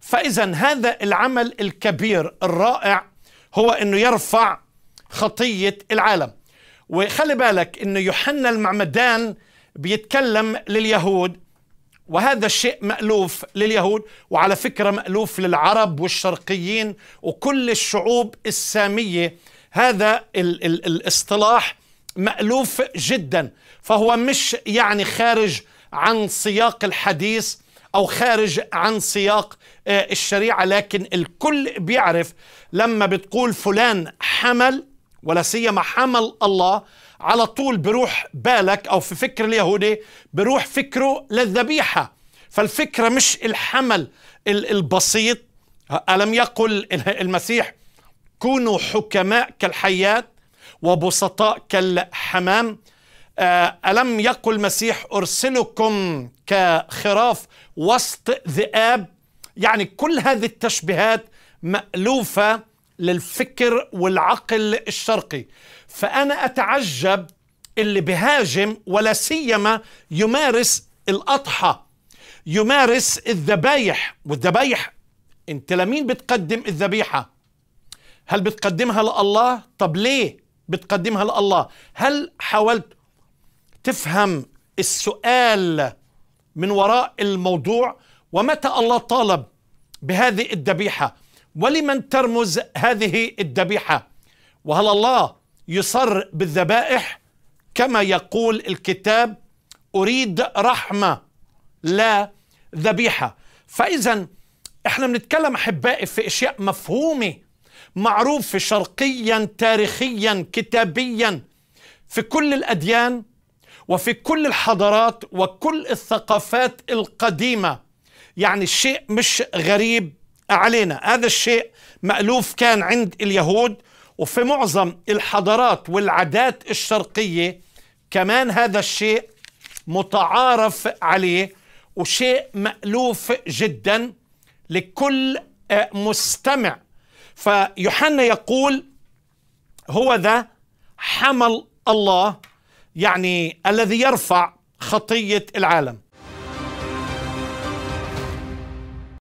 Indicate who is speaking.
Speaker 1: فإذا هذا العمل الكبير الرائع هو أنه يرفع خطية العالم وخلي بالك أنه يوحنا المعمدان بيتكلم لليهود وهذا الشيء مألوف لليهود وعلى فكرة مألوف للعرب والشرقيين وكل الشعوب السامية هذا ال ال الاصطلاح مألوف جدا فهو مش يعني خارج عن سياق الحديث أو خارج عن سياق آه، الشريعة لكن الكل بيعرف لما بتقول فلان حمل ولا سيما حمل الله على طول بروح بالك أو في فكر اليهودي بروح فكره للذبيحة فالفكرة مش الحمل البسيط ألم يقل المسيح كونوا حكماء كالحيات وبسطاء كالحمام آه، ألم يقل المسيح أرسلكم كخراف وسط ذئاب يعني كل هذه التشبيهات مألوفة للفكر والعقل الشرقي فأنا أتعجب اللي بهاجم ولا سيما يمارس الأضحى يمارس الذبايح والذبايح انت لمين بتقدم الذبيحة هل بتقدمها لله طب ليه بتقدمها لله هل حاولت تفهم السؤال من وراء الموضوع ومتى الله طالب بهذه الذبيحه ولمن ترمز هذه الذبيحه وهل الله يصر بالذبائح كما يقول الكتاب اريد رحمه لا ذبيحه فاذا احنا بنتكلم احبائي في اشياء مفهومه معروفه شرقيا تاريخيا كتابيا في كل الاديان وفي كل الحضارات وكل الثقافات القديمة يعني الشيء مش غريب علينا هذا الشيء مألوف كان عند اليهود وفي معظم الحضارات والعادات الشرقية كمان هذا الشيء متعارف عليه وشيء مألوف جدا لكل آه، مستمع فيوحنا يقول هو ذا حمل الله يعني الذي يرفع خطيه العالم